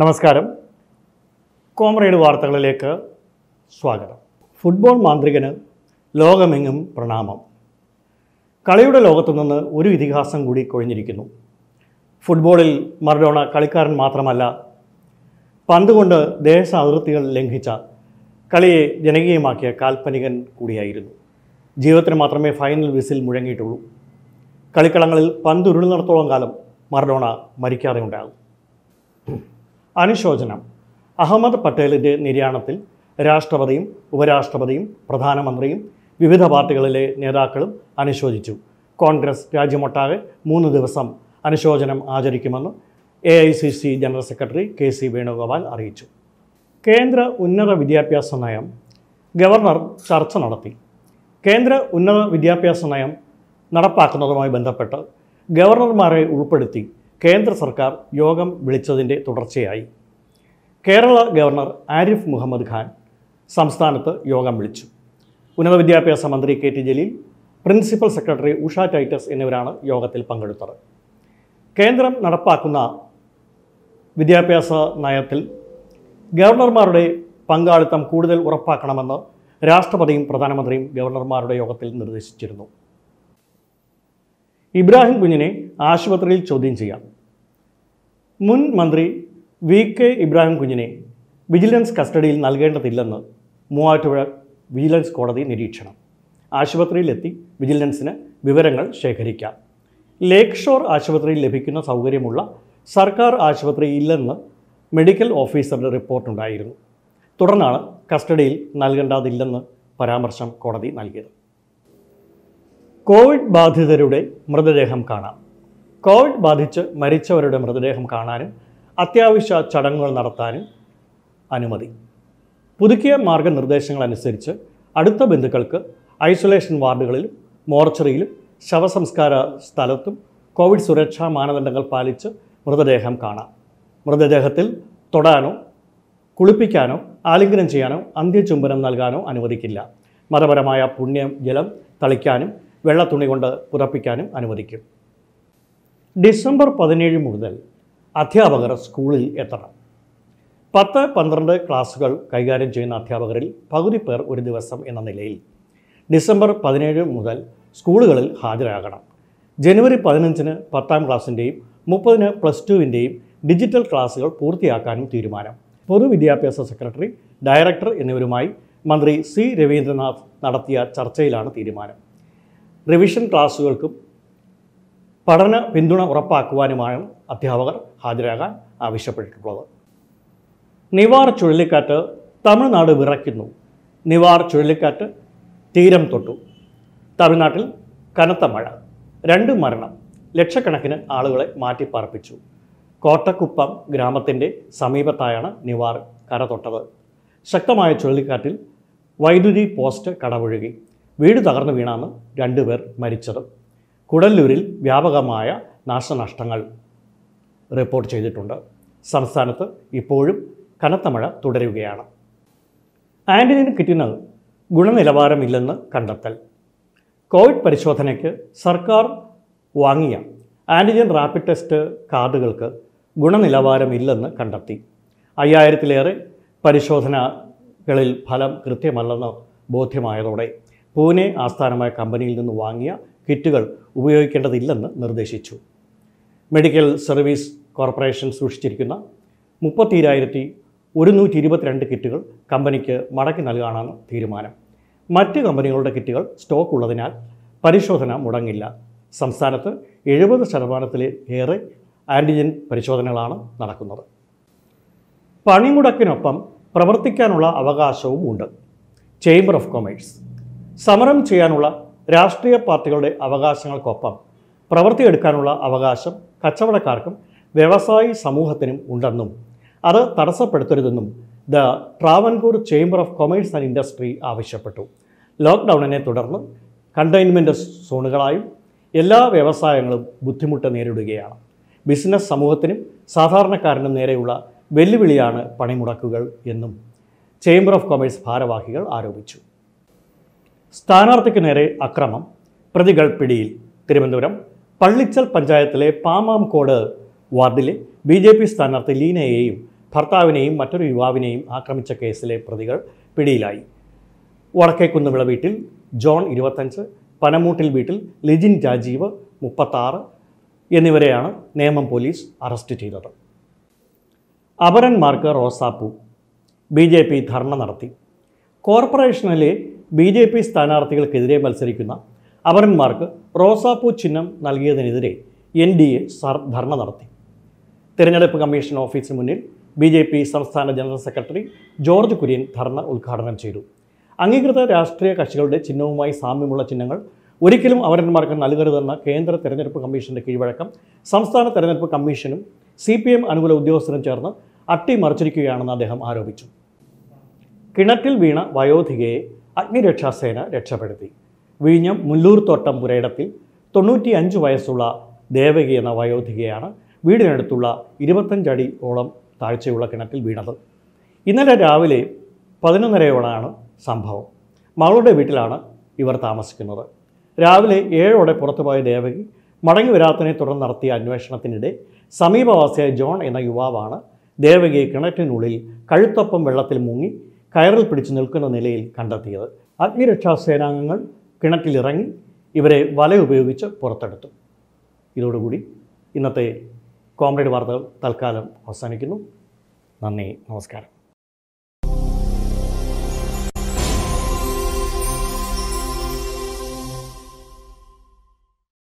നമസ്കാരം കോമ്രേഡ് വാർത്തകളിലേക്ക് സ്വാഗതം ഫുട്ബോൾ മാന്ത്രികന് ലോകമെങ്ങും പ്രണാമം കളിയുടെ ലോകത്തു നിന്ന് ഒരു ഇതിഹാസം കൂടി കൊഴിഞ്ഞിരിക്കുന്നു ഫുട്ബോളിൽ മറഡോണ കളിക്കാരൻ മാത്രമല്ല പന്തുകൊണ്ട് ദേശ അതിർത്തികൾ ലംഘിച്ച കളിയെ ജനകീയമാക്കിയ കാൽപ്പനികൻ കൂടിയായിരുന്നു ജീവിതത്തിന് മാത്രമേ ഫൈനൽ വിസിൽ മുഴങ്ങിയിട്ടുള്ളൂ കളിക്കളങ്ങളിൽ പന്തുരുളുന്നിടത്തോളം കാലം മറഡോണ മരിക്കാതെ ഉണ്ടാകും അനുശോചനം അഹമ്മദ് പട്ടേലിൻ്റെ നിര്യാണത്തിൽ രാഷ്ട്രപതിയും ഉപരാഷ്ട്രപതിയും പ്രധാനമന്ത്രിയും വിവിധ പാർട്ടികളിലെ നേതാക്കളും അനുശോചിച്ചു കോൺഗ്രസ് രാജ്യമൊട്ടാകെ മൂന്ന് ദിവസം അനുശോചനം ആചരിക്കുമെന്ന് A I C C general secretary K C Venugopal അറിയിച്ചു കേന്ദ്ര ഉന്നത വിദ്യാഭ്യാസ നയം ഗവർണർ ചർച്ച നടത്തി കേന്ദ്ര ഉന്നത വിദ്യാഭ്യാസ നയം നടപ്പാക്കുന്നതുമായി ബന്ധപ്പെട്ട് ഗവർണർമാരെ ഉൾപ്പെടുത്തി കേന്ദ്ര സർക്കാർ യോഗം വിളിച്ചതിൻ്റെ തുടർച്ചയായി കേരള ഗവർണർ ആരിഫ് മുഹമ്മദ് ഖാൻ സംസ്ഥാനത്ത് യോഗം വിളിച്ചു ഉന്നത വിദ്യാഭ്യാസ മന്ത്രി K T Jaleel principal secretary Usha Titus എന്നിവരാണ് യോഗത്തിൽ പങ്കെടുത്തത് കേന്ദ്രം നടപ്പാക്കുന്ന വിദ്യാഭ്യാസ നയത്തിൽ ഗവർണർമാരുടെ പങ്കാളിത്തം കൂടുതൽ ഉറപ്പാക്കണമെന്ന് രാഷ്ട്രപതിയും പ്രധാനമന്ത്രിയും ഗവർണർമാരുടെ യോഗത്തിൽ നിർദ്ദേശിച്ചിരുന്നു ഇബ്രാഹിം കുഞ്ഞിനെ ആശുപത്രിയിൽ ചോദ്യം ചെയ്യാം മുൻ മന്ത്രി വി കെ ഇബ്രാഹിം കുഞ്ഞിനെ വിജിലൻസ് കസ്റ്റഡിയിൽ നൽകേണ്ടതില്ലെന്ന് മൂവാറ്റുപുഴ വിജിലൻസ് കോടതി നിരീക്ഷണം ആശുപത്രിയിലെത്തി വിജിലൻസിന് വിവരങ്ങൾ ശേഖരിക്കാം ലേക്ക് ഷോർ ആശുപത്രിയിൽ ലഭിക്കുന്ന സൗകര്യമുള്ള സർക്കാർ ആശുപത്രി ഇല്ലെന്ന് മെഡിക്കൽ ഓഫീസറുടെ റിപ്പോർട്ടുണ്ടായിരുന്നു തുടർന്നാണ് കസ്റ്റഡിയിൽ നൽകേണ്ടതില്ലെന്ന് പരാമർശം കോടതി നൽകിയത് കോവിഡ് ബാധിതരുടെ മൃതദേഹം കാണാം കോവിഡ് ബാധിച്ച് മരിച്ചവരുടെ മൃതദേഹം കാണാനും അത്യാവശ്യ ചടങ്ങുകൾ നടത്താനും അനുമതി പുതുക്കിയ മാർഗനിർദ്ദേശങ്ങൾ അനുസരിച്ച് അടുത്ത ബന്ധുക്കൾക്ക് ഐസൊലേഷൻ വാർഡുകളിലും മോർച്ചറിയിലും ശവസംസ്കാര സ്ഥലത്തും കോവിഡ് സുരക്ഷാ മാനദണ്ഡങ്ങൾ പാലിച്ച് മൃതദേഹം കാണാം മൃതദേഹത്തിൽ തൊടാനോ കുളിപ്പിക്കാനോ ആലിംഗനം ചെയ്യാനോ അന്ത്യചുംബനം നൽകാനോ അനുവദിക്കില്ല മതപരമായ പുണ്യം ജലം തളിക്കാനും വെള്ളത്തുണി കൊണ്ട് പുറപ്പിക്കാനും അനുവദിക്കും ഡിസംബർ പതിനേഴ് മുതൽ അധ്യാപകർ സ്കൂളിൽ എത്തണം പത്ത് പന്ത്രണ്ട് ക്ലാസ്സുകൾ കൈകാര്യം ചെയ്യുന്ന അധ്യാപകരിൽ പകുതി പേർ ഒരു ദിവസം എന്ന നിലയിൽ ഡിസംബർ പതിനേഴ് മുതൽ സ്കൂളുകളിൽ ഹാജരാകണം ജനുവരി പതിനഞ്ചിന് പത്താം ക്ലാസ്സിൻ്റെയും മുപ്പതിന് പ്ലസ് ടുവിൻ്റെയും ഡിജിറ്റൽ ക്ലാസ്സുകൾ പൂർത്തിയാക്കാനും തീരുമാനം പൊതുവിദ്യാഭ്യാസ സെക്രട്ടറി ഡയറക്ടർ എന്നിവരുമായി മന്ത്രി സി രവീന്ദ്രനാഥ് നടത്തിയ ചർച്ചയിലാണ് തീരുമാനം റിവിഷൻ ക്ലാസ്സുകൾക്കും പഠന പിന്തുണ ഉറപ്പാക്കുവാനുമാണ് അധ്യാപകർ ഹാജരാകാൻ ആവശ്യപ്പെട്ടിട്ടുള്ളത് നിവാർ ചുഴലിക്കാറ്റ് തമിഴ്നാട് വിറയ്ക്കുന്നു നിവാർ ചുഴലിക്കാറ്റ് തീരം തൊട്ടു തമിഴ്നാട്ടിൽ കനത്ത മഴ രണ്ട് മരണം ലക്ഷക്കണക്കിന് ആളുകളെ മാറ്റിപ്പാർപ്പിച്ചു കോട്ടക്കുപ്പം ഗ്രാമത്തിൻ്റെ സമീപത്തായാണ് നിവാർ കര തൊട്ടത് ശക്തമായ ചുഴലിക്കാറ്റിൽ വൈദ്യുതി പോസ്റ്റ് കടപുഴകി വീട് തകർന്നു വീണാണ് രണ്ടുപേർ മരിച്ചത് കുടല്ലൂരിൽ വ്യാപകമായ നാശനഷ്ടങ്ങൾ റിപ്പോർട്ട് ചെയ്തിട്ടുണ്ട് സംസ്ഥാനത്ത് ഇപ്പോഴും കനത്ത മഴ തുടരുകയാണ് ആൻറ്റിജൻ കിറ്റിന് ഗുണനിലവാരമില്ലെന്ന് കണ്ടെത്തൽ കോവിഡ് പരിശോധനയ്ക്ക് സർക്കാർ വാങ്ങിയ ആൻറ്റിജൻ റാപ്പിഡ് ടെസ്റ്റ് കാർഡുകൾക്ക് ഗുണനിലവാരമില്ലെന്ന് കണ്ടെത്തി അയ്യായിരത്തിലേറെ പരിശോധനകളിൽ ഫലം കൃത്യമല്ലെന്ന് ബോധ്യമായതോടെ പൂനെ ആസ്ഥാനമായ കമ്പനിയിൽ നിന്ന് വാങ്ങിയ കിറ്റുകൾ ഉപയോഗിക്കേണ്ടതില്ലെന്ന് നിർദ്ദേശിച്ചു മെഡിക്കൽ സർവീസ് കോർപ്പറേഷൻ സൂക്ഷിച്ചിരിക്കുന്ന മുപ്പത്തിരായിരത്തി ഒരുന്നൂറ്റി ഇരുപത്തിരണ്ട് കിറ്റുകൾ കമ്പനിക്ക് മടക്കി നൽകാനാണ് തീരുമാനം മറ്റ് കമ്പനികളുടെ കിറ്റുകൾ സ്റ്റോക്ക് ഉള്ളതിനാൽ പരിശോധന മുടങ്ങില്ല സംസ്ഥാനത്ത് എഴുപത് ശതമാനത്തിലേറെ ആൻറ്റിജൻ പരിശോധനകളാണ് നടക്കുന്നത് പണിമുടക്കിനൊപ്പം പ്രവർത്തിക്കാനുള്ള അവകാശവും ഉണ്ട് ചേംബർ ഓഫ് കൊമേഴ്സ് സമരം ചെയ്യാനുള്ള രാഷ്ട്രീയ പാർട്ടികളുടെ അവകാശങ്ങൾക്കൊപ്പം എടുക്കാനുള്ള അവകാശം കച്ചവടക്കാർക്കും വ്യവസായി സമൂഹത്തിനും ഉണ്ടെന്നും അത് തടസ്സപ്പെടുത്തരുതെന്നും the Travancore chamber of commerce and industry ആവശ്യപ്പെട്ടു ലോക്ക്ഡൗണിനെ തുടർന്ന് കണ്ടെയ്ൻമെൻറ്റ് സോണുകളായും എല്ലാ വ്യവസായങ്ങളും ബുദ്ധിമുട്ട് നേരിടുകയാണ് ബിസിനസ് സമൂഹത്തിനും സാധാരണക്കാരനും നേരെയുള്ള വെല്ലുവിളിയാണ് പണിമുടക്കുകൾ എന്നും ചേംബർ ഓഫ് കൊമേഴ്സ് ഭാരവാഹികൾ ആരോപിച്ചു സ്ഥാനാർത്ഥിക്ക് നേരെ അക്രമം പ്രതികൾ പിടിയിൽ തിരുവനന്തപുരം പള്ളിച്ചൽ പഞ്ചായത്തിലെ പാമാംകോട് വാർഡിലെ ബി ജെ പി സ്ഥാനാർത്ഥി ലീനയെയും ഭർത്താവിനെയും മറ്റൊരു യുവാവിനെയും ആക്രമിച്ച കേസിലെ പ്രതികൾ പിടിയിലായി വടക്കേക്കുന്നുവിള വീട്ടിൽ ജോൺ ഇരുപത്തഞ്ച് പനമൂട്ടിൽ വീട്ടിൽ ലിജിൻ രാജീവ് മുപ്പത്താറ് എന്നിവരെയാണ് നേമം പോലീസ് അറസ്റ്റ് ചെയ്തത് അപരന്മാർക്ക് റോസാപ്പൂ ബി ജെ പി ധർണ നടത്തി കോർപ്പറേഷനിലെ ബി ജെ പി സ്ഥാനാർത്ഥികൾക്കെതിരെ മത്സരിക്കുന്ന അപരന്മാർക്ക് റോസാപ്പൂ ചിഹ്നം നൽകിയതിനെതിരെ എൻ ഡി എ ധർണ നടത്തി തിരഞ്ഞെടുപ്പ് കമ്മീഷൻ ഓഫീസിന് മുന്നിൽ ബി ജെ പി സംസ്ഥാന general secretary George Kurian dharna ഉദ്ഘാടനം ചെയ്തു അംഗീകൃത രാഷ്ട്രീയ കക്ഷികളുടെ ചിഹ്നവുമായി സാമ്യമുള്ള ചിഹ്നങ്ങൾ ഒരിക്കലും അവരന്മാർക്ക് നൽകരുതെന്ന കേന്ദ്ര തെരഞ്ഞെടുപ്പ് കമ്മീഷൻ്റെ കീഴ്വഴക്കം സംസ്ഥാന തെരഞ്ഞെടുപ്പ് കമ്മീഷനും സി പി എം അനുകൂല ഉദ്യോഗസ്ഥരും ചേർന്ന് അട്ടിമറിച്ചിരിക്കുകയാണെന്ന് അദ്ദേഹം ആരോപിച്ചു കിണറ്റിൽ വീണ വയോധികയെ അഗ്നിരക്ഷാസേന രക്ഷപ്പെടുത്തി വിഴിഞ്ഞം തോട്ടം പുരയിടത്തിൽ തൊണ്ണൂറ്റി അഞ്ച് വയസ്സുള്ള ദേവകി എന്ന വയോധികയാണ് വീടിനടുത്തുള്ള ഇരുപത്തഞ്ചടി ഓളം താഴ്ചയുള്ള കിണറ്റിൽ വീണത് ഇന്നലെ രാവിലെ പതിനൊന്നരയോടാണ് സംഭവം മകളുടെ വീട്ടിലാണ് ഇവർ താമസിക്കുന്നത് രാവിലെ ഏഴോടെ പുറത്തുപോയ ദേവകി മടങ്ങി വരാത്തതിനെ തുടർന്ന് നടത്തിയ അന്വേഷണത്തിനിടെ സമീപവാസിയായ ജോൺ എന്ന യുവാവാണ് ദേവകിയെ കിണറ്റിനുള്ളിൽ കഴുത്തൊപ്പം വെള്ളത്തിൽ മുങ്ങി കയറിൽ പിടിച്ചു നിൽക്കുന്ന നിലയിൽ കണ്ടെത്തിയത് അഗ്നിരക്ഷാ സേനാംഗങ്ങൾ കിണറ്റിലിറങ്ങി ഇവരെ വല ഉപയോഗിച്ച് പുറത്തെടുത്തു ഇതോടുകൂടി ഇന്നത്തെ കോംറേഡ് വാർത്തകൾ തൽക്കാലം അവസാനിക്കുന്നു നന്ദി നമസ്കാരം